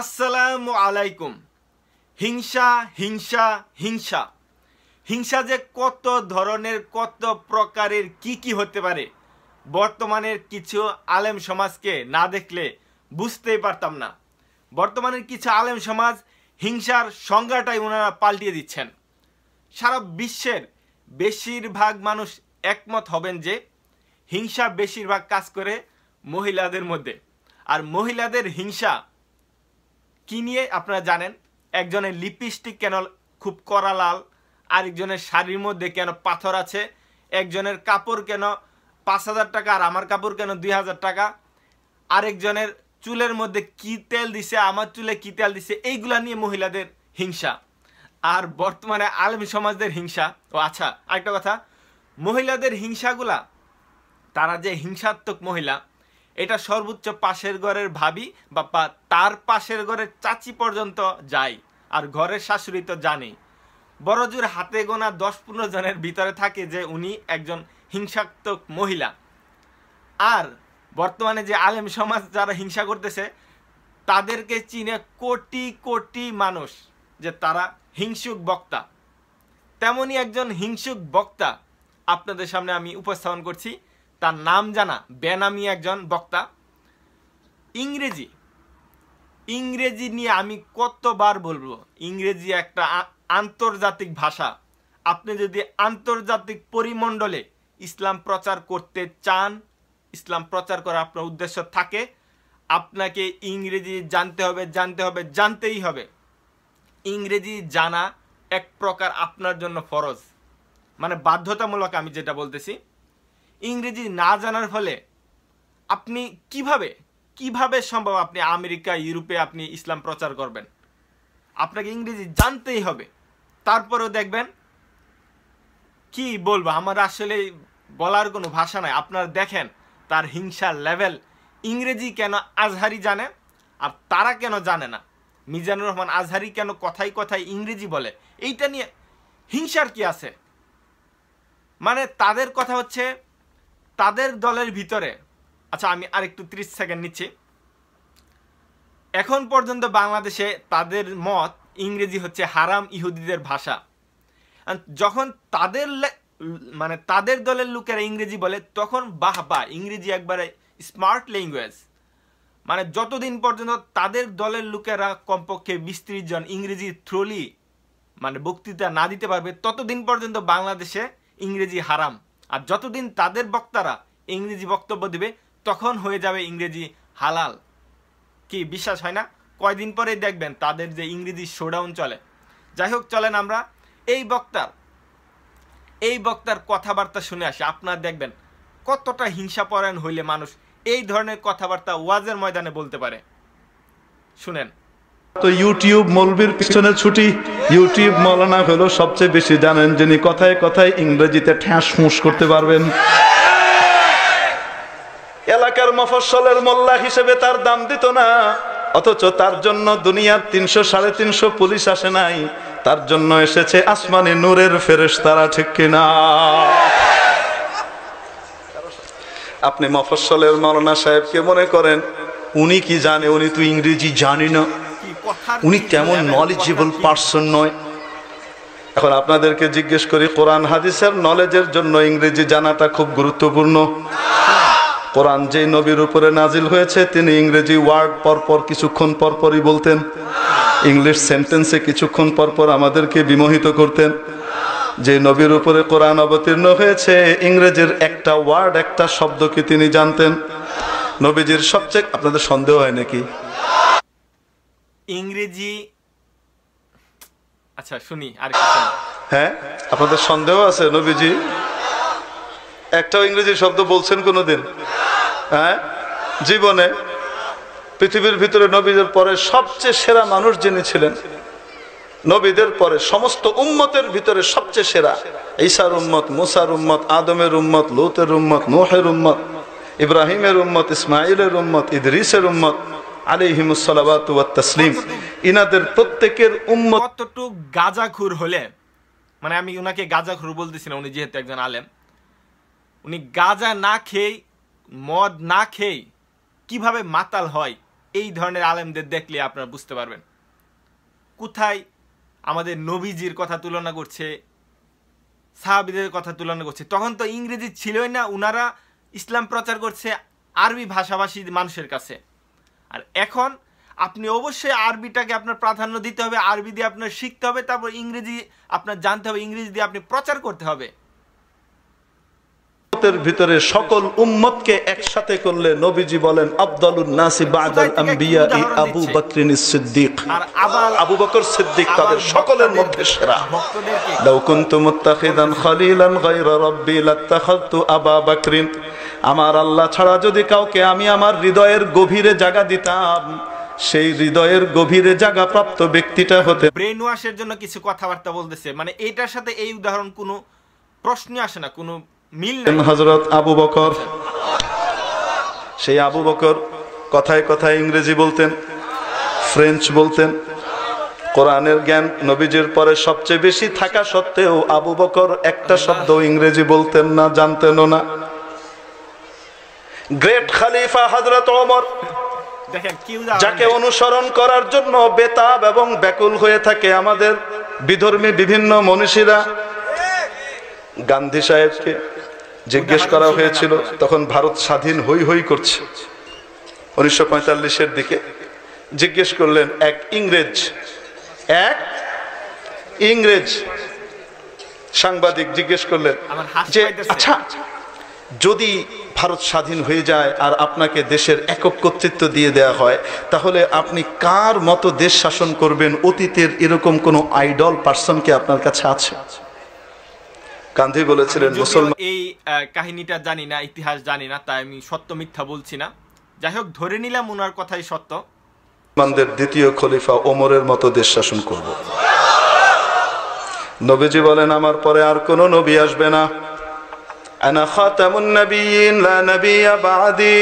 আসসালামু আলাইকুম হিংসা হিংসা হিংসা হিংসা যে কত ধরনের কত প্রকারের কি কি হতে পারে বর্তমানের কিছু আলেম সমাজকে না দেখলে বুঝতেই পারতাম না বর্তমানের কিছু আলেম সমাজ হিংসার সংজ্ঞাটাই ওনারা পাল্টিয়ে দিচ্ছেন সারা বিশ্বের বেশিরভাগ মানুষ একমত হবেন যে হিংসা বেশিরভাগ কাজ করে মহিলাদের মধ্যে আর মহিলাদের হিংসা কি নিয়ে আপনারা জানেন একজনের লিপস্টিক কেন খুব কড়া লাল আরেকজনের শাড়ির মধ্যে কেন পাথর আছে একজনের কাপড় কেন পাঁচ হাজার টাকা আর আমার কাপড় কেন দুই হাজার টাকা আরেকজনের চুলের মধ্যে কি তেল দিছে আমার চুলে কি তেল দিছে এইগুলা নিয়ে মহিলাদের হিংসা আর বর্তমানে আলম সমাজদের হিংসা ও আচ্ছা আরেকটা কথা মহিলাদের হিংসাগুলা তারা যে হিংসাত্মক মহিলা এটা সর্বোচ্চ পাশের ঘরের ভাবি বা তার পাশের ঘরের চাচি পর্যন্ত যায় আর ঘরের শাশুড়ি তো জানেই বড়জুর হাতে গোনা দশ পনেরো জনের ভিতরে থাকে যে উনি একজন হিংসাত্মক মহিলা আর বর্তমানে যে আলেম সমাজ যারা হিংসা করতেছে তাদেরকে চিনে কোটি কোটি মানুষ যে তারা হিংসুক বক্তা তেমনই একজন হিংসুক বক্তা আপনাদের সামনে আমি উপস্থাপন করছি তার নাম জানা বেনামি একজন বক্তা ইংরেজি ইংরেজি নিয়ে আমি কতবার বলবো ইংরেজি একটা আন্তর্জাতিক ভাষা আপনি যদি আন্তর্জাতিক পরিমণ্ডলে ইসলাম প্রচার করতে চান ইসলাম প্রচার করা আপনার উদ্দেশ্য থাকে আপনাকে ইংরেজি জানতে হবে জানতে হবে জানতেই হবে ইংরেজি জানা এক প্রকার আপনার জন্য ফরজ মানে বাধ্যতামূলক আমি যেটা বলতেছি ইংরেজি না জানার ফলে আপনি কিভাবে কিভাবে সম্ভব আপনি আমেরিকা ইউরোপে আপনি ইসলাম প্রচার করবেন আপনাকে ইংরেজি জানতেই হবে তারপরেও দেখবেন কি বলবো আমার আসলে বলার কোনো ভাষা নাই আপনার দেখেন তার হিংসার লেভেল ইংরেজি কেন আজহারি জানে আর তারা কেন জানে না মিজানুর রহমান আজহারি কেন কথাই কথাই ইংরেজি বলে এইটা নিয়ে হিংসার কি আছে মানে তাদের কথা হচ্ছে তাদের দলের ভিতরে আচ্ছা আমি আর একটু ত্রিশ সেকেন্ড নিচ্ছি এখন পর্যন্ত বাংলাদেশে তাদের মত ইংরেজি হচ্ছে হারাম ইহুদিদের ভাষা যখন তাদের মানে তাদের দলের লোকেরা ইংরেজি বলে তখন বাহ বাহ ইংরেজি একবারে স্মার্ট ল্যাঙ্গুয়েজ মানে যতদিন পর্যন্ত তাদের দলের লোকেরা কমপক্ষে বিস্তৃত জন ইংরেজি থ্রোলি মানে বক্তৃতা না দিতে পারবে ততদিন পর্যন্ত বাংলাদেশে ইংরেজি হারাম আর যতদিন তাদের বক্তারা ইংরেজি বক্তব্য দেবে তখন হয়ে যাবে ইংরেজি হালাল কি বিশ্বাস হয় না কয়দিন পরেই দেখবেন তাদের যে ইংরেজি শোডাউন চলে যাই হোক চলেন আমরা এই বক্তার এই বক্তার কথাবার্তা শুনে আসি আপনার দেখবেন কতটা হিংসাপরায়ণ হইলে মানুষ এই ধরনের কথাবার্তা ওয়াজের ময়দানে বলতে পারে শুনেন তো ইউটিউব মৌলবীর পিছনে ছুটি ইউটিউব মৌলানা হলো সবচেয়ে বেশি জানেন যিনি কথায় কথায় ইংরেজিতে ঠ্যাঁস ফুঁস করতে পারবেন এলাকার মফসলের মোল্লা হিসেবে তার দাম দিত না অথচ তার জন্য দুনিয়ার তিনশো সাড়ে তিনশো পুলিশ আসে নাই তার জন্য এসেছে আসমানি নূরের ফেরেস তারা ঠিক কিনা আপনি মফসলের মৌলানা সাহেবকে মনে করেন উনি কি জানে উনি তো ইংরেজি জানি না উনি তেমন নলেজেবল পার্সন নয় এখন আপনাদেরকে জিজ্ঞেস করি কোরআন হাদিসের নলেজের জন্য ইংরেজি জানাটা খুব গুরুত্বপূর্ণ কোরআন যে নবীর উপরে নাজিল হয়েছে তিনি ইংরেজি ওয়ার্ড পরপর কিছুক্ষণ পরপরই বলতেন ইংলিশ সেন্টেন্সে কিছুক্ষণ পরপর আমাদেরকে বিমোহিত করতেন যে নবীর উপরে কোরআন অবতীর্ণ হয়েছে ইংরেজির একটা ওয়ার্ড একটা শব্দকে তিনি জানতেন নবীজির সবচেয়ে আপনাদের সন্দেহ হয় নাকি ইংরেজি আচ্ছা শুনি আর হ্যাঁ আপনাদের সন্দেহ আছে নবীজি একটাও ইংরেজি শব্দ বলছেন কোনোদিন হ্যাঁ জীবনে পৃথিবীর ভিতরে নবীদের পরে সবচেয়ে সেরা মানুষ যিনি ছিলেন নবীদের পরে সমস্ত উম্মতের ভিতরে সবচেয়ে সেরা ঈশার উম্মত মুসার উম্মত আদমের উম্মত লুতের উম্মত নোহের উম্মত ইব্রাহিমের উম্মত ইসমাইলের উম্মত ইদরিসের উম্মত প্রত্যেকের গাজাখুর হলে মানে আমি ওনাকে গাজাখুর উনি যেহেতু একজন আলেম উনি গাজা না খেয়ে মদ না খেয়ে কিভাবে মাতাল হয় এই ধরনের আলেমদের দেখলে আপনারা বুঝতে পারবেন কোথায় আমাদের নবীজির কথা তুলনা করছে সাহাবিদের কথা তুলনা করছে তখন তো ইংরেজি ছিলই না উনারা ইসলাম প্রচার করছে আরবি ভাষাভাষী মানুষের কাছে আর এখন আপনি অবশ্যই আরবিটাকে আপনার প্রাধান্য দিতে হবে আরবি দিয়ে আপনার শিখতে হবে তারপর ইংরেজি আপনার জানতে হবে ইংরেজি দিয়ে আপনি প্রচার করতে হবে ভিতরে সকল উম্মতকে একসাথে করলে নবীজি বলেন আব্দুল নাসি আম্বিয়া আবু সিদ্দিক আবু বকর সিদ্দিক তাদের সকলের মধ্যে সেরা লাউ কুনতু মুত্তাখিদান খলিলান গায়রা রাব্বি আবা বকরিন আমার আল্লাহ ছাড়া যদি কাউকে আমি আমার হৃদয়ের গভীরে জায়গা দিতাম সেই হৃদয়ের গভীরে জায়গা প্রাপ্ত ব্যক্তিটা হতে ব্রেন ওয়াশের জন্য কিছু কথাবার্তা বলতেছে মানে এটার সাথে এই উদাহরণ কোনো প্রশ্ন আসে না কোনো মিল হজরত আবু বকর সেই আবু বকর কথায় কথায় ইংরেজি বলতেন ফ্রেঞ্চ বলতেন কোরআনের জ্ঞান নবীজির পরে সবচেয়ে বেশি থাকা সত্ত্বেও আবু বকর একটা শব্দ ইংরেজি বলতেন না জানতেনও না গ্রেট খালিফা হজরত ওমর যাকে অনুসরণ করার জন্য বেতাব এবং ব্যাকুল হয়ে থাকে আমাদের বিধর্মী বিভিন্ন মনীষীরা গান্ধী সাহেবকে জিজ্ঞেস করা হয়েছিল তখন ভারত স্বাধীন হই হই করছে উনিশশো এর দিকে জিজ্ঞেস করলেন এক ইংরেজ এক ইংরেজ সাংবাদিক জিজ্ঞেস করলেন যে আচ্ছা যদি ভারত স্বাধীন হয়ে যায় আর আপনাকে দেশের একক কর্তৃত্ব দিয়ে দেয়া হয় তাহলে আপনি কার মতো দেশ শাসন করবেন অতীতের এরকম কোনো আইডল পার্সনকে আপনার কাছে আছে গান্ধী বলেছিলেন মুসলমান এই কাহিনীটা জানি না ইতিহাস জানি না তাই আমি সত্য মিথ্যা বলছি না যাই হোক ধরে নিলাম ওনার কথাই সত্য মুসলমানদের দ্বিতীয় খলিফা ওমরের মতো দেশ শাসন করব নবীজি বলেন আমার পরে আর কোনো নবী আসবে না আনা খাতামুন নবীন বাদি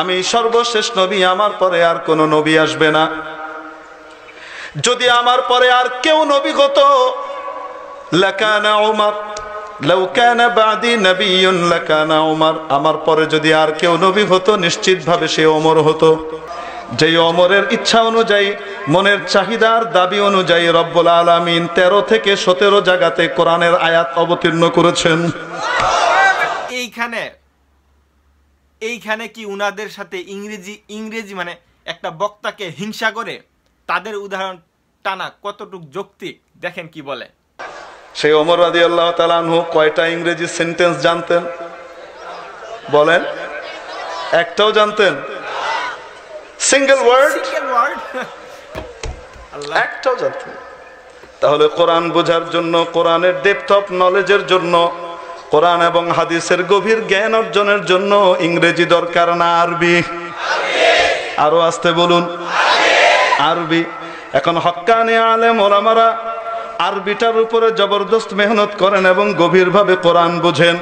আমি সর্বশেষ নবী আমার পরে আর কোনো নবী আসবে না যদি আমার পরে আর কেউ নবী হতো উমার আমার পরে যদি আর কেউ নবী হতো নিশ্চিতভাবে সে অমর হতো যে অমরের ইচ্ছা অনুযায়ী মনের চাহিদার দাবি অনুযায়ী রব্বুল আলমিন ১৩ থেকে সতেরো জায়গাতে কোরআনের আয়াত অবতীর্ণ করেছেন এইখানে এইখানে কি উনাদের সাথে ইংরেজি ইংরেজি মানে একটা বক্তাকে হিংসা করে তাদের উদাহরণ টানা কতটুক যৌক্তিক দেখেন কি বলে সেই অমর আদি আল্লাহ তালু কয়টা ইংরেজি সেন্টেন্স জানতেন বলেন একটাও জানতেন সিঙ্গেল ওয়ার্ড একটাও জানত তাহলে কোরআন বোঝার জন্য কোরআনের ডেপথ অফ নলেজের জন্য কোরআন এবং হাদিসের গভীর জ্ঞান অর্জনের জন্য ইংরেজি দরকার না আরবি আরো আসতে বলুন আরবি এখন হক্কানি আলেম ওলামারা আরবিটার উপরে জবরদস্ত মেহনত করেন এবং গভীরভাবে কোরআন বোঝেন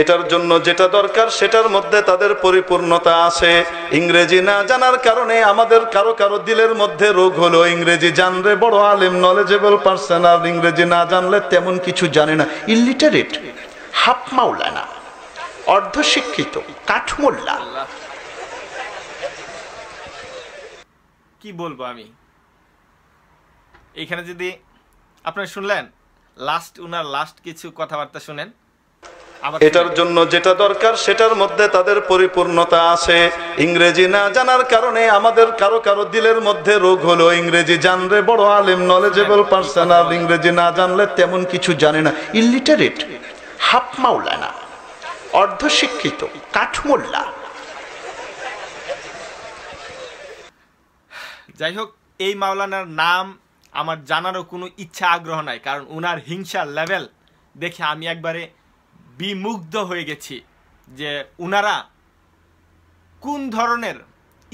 এটার জন্য যেটা দরকার সেটার মধ্যে তাদের পরিপূর্ণতা আছে ইংরেজি না জানার কারণে আমাদের কারো কারো দিলের মধ্যে রোগ হলো ইংরেজি জানলে বড় আলিম নলেজেবল পার্সন আর ইংরেজি না জানলে তেমন কিছু জানে না ইলিটারেট হাফ না অর্ধশিক্ষিত কাঠমোল্লা কি বলবো আমি এখানে যদি আপনারা শুনলেন লাস্ট উনার লাস্ট কিছু কথাবার্তা শুনেন এটার জন্য যেটা দরকার সেটার মধ্যে তাদের পরিপূর্ণতা আছে ইংরেজি না জানার কারণে আমাদের কারো কারো দিলের মধ্যে রোগ হলো ইংরেজি জানলে বড় আলিম নলেজেবল পার্সন আর ইংরেজি না জানলে তেমন কিছু জানে না ইলিটারেট হাফ মাওলানা অর্ধশিক্ষিত কাঠমোল্লা যাই হোক এই মাওলানার নাম আমার জানারও কোনো ইচ্ছা আগ্রহ নাই কারণ ওনার হিংসার লেভেল দেখে আমি একবারে বিমুগ্ধ হয়ে গেছি যে উনারা কোন ধরনের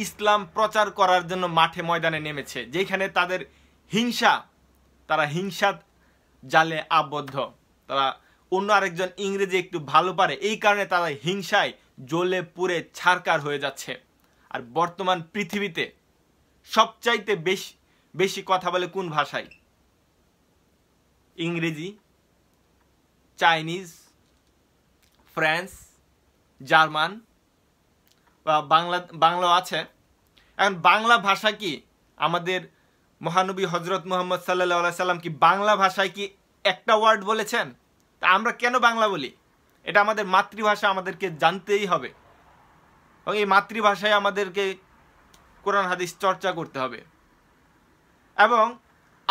ইসলাম প্রচার করার জন্য মাঠে ময়দানে নেমেছে যেখানে তাদের হিংসা তারা হিংসা জালে আবদ্ধ তারা অন্য আরেকজন ইংরেজি একটু ভালো পারে এই কারণে তারা হিংসায় জ্বলে পুড়ে ছারকার হয়ে যাচ্ছে আর বর্তমান পৃথিবীতে সবচাইতে বেশি বেশি কথা বলে কোন ভাষায় ইংরেজি চাইনিজ ফ্রান্স জার্মান বা বাংলা বাংলাও আছে এখন বাংলা ভাষা কি আমাদের মহানবী হজরত মোহাম্মদ সাল্লা সাল্লাম কি বাংলা ভাষায় কি একটা ওয়ার্ড বলেছেন তা আমরা কেন বাংলা বলি এটা আমাদের মাতৃভাষা আমাদেরকে জানতেই হবে এবং এই মাতৃভাষায় আমাদেরকে কোরআন হাদিস চর্চা করতে হবে এবং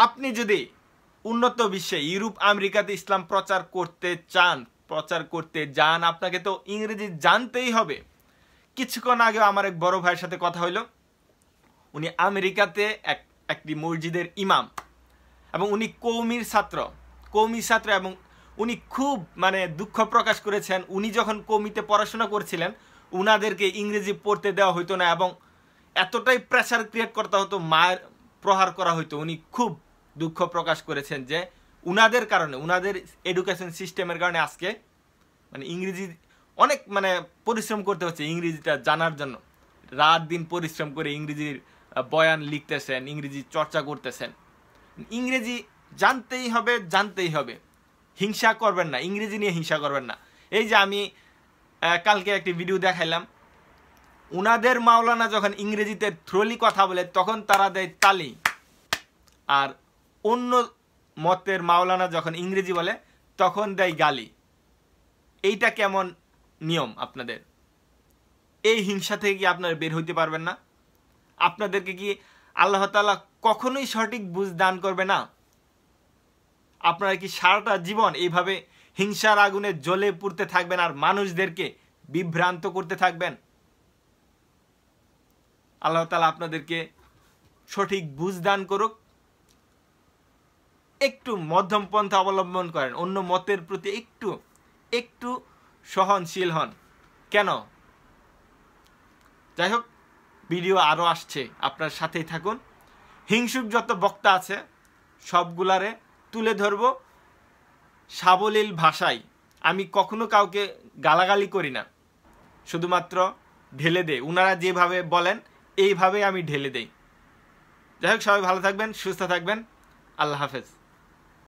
আপনি যদি উন্নত বিশ্বে ইউরোপ আমেরিকাতে ইসলাম প্রচার করতে চান প্রচার করতে যান আপনাকে তো ইংরেজি জানতেই হবে কিছুক্ষণ আগেও আমার এক বড় ভাইয়ের সাথে কথা হইল উনি আমেরিকাতে এক একটি মসজিদের ইমাম এবং উনি কৌমির ছাত্র কৌমি ছাত্র এবং উনি খুব মানে দুঃখ প্রকাশ করেছেন উনি যখন কৌমিতে পড়াশোনা করছিলেন উনাদেরকে ইংরেজি পড়তে দেওয়া হতো না এবং এতটাই প্রেশার ক্রিয়েট করতে হতো মায়ের প্রহার করা হতো উনি খুব দুঃখ প্রকাশ করেছেন যে উনাদের কারণে উনাদের এডুকেশন সিস্টেমের কারণে আজকে মানে ইংরেজি অনেক মানে পরিশ্রম করতে হচ্ছে ইংরেজিটা জানার জন্য রাত দিন পরিশ্রম করে ইংরেজির বয়ান লিখতেছেন ইংরেজি চর্চা করতেছেন ইংরেজি জানতেই হবে জানতেই হবে হিংসা করবেন না ইংরেজি নিয়ে হিংসা করবেন না এই যে আমি কালকে একটি ভিডিও দেখাইলাম উনাদের মাওলানা যখন ইংরেজিতে থ্রোলি কথা বলে তখন তারা দেয় তালি আর অন্য মতের মাওলানা যখন ইংরেজি বলে তখন দেয় গালি এইটা কেমন নিয়ম আপনাদের এই হিংসা থেকে কি আপনারা বের হইতে পারবেন না আপনাদেরকে কি আল্লাহ তালা কখনোই সঠিক বুঝ দান করবে না আপনারা কি সারাটা জীবন এইভাবে হিংসার আগুনে জ্বলে পুড়তে থাকবেন আর মানুষদেরকে বিভ্রান্ত করতে থাকবেন আল্লাহ তালা আপনাদেরকে সঠিক বুঝ দান করুক একটু মধ্যম পন্থা অবলম্বন করেন অন্য মতের প্রতি একটু একটু সহনশীল হন কেন যাই হোক ভিডিও আরও আসছে আপনার সাথেই থাকুন হিংসুক যত বক্তা আছে সবগুলারে তুলে ধরব সাবলীল ভাষায় আমি কখনো কাউকে গালাগালি করি না শুধুমাত্র ঢেলে দেয় উনারা যেভাবে বলেন এইভাবে আমি ঢেলে দেই যাই হোক সবাই ভালো থাকবেন সুস্থ থাকবেন আল্লাহ হাফেজ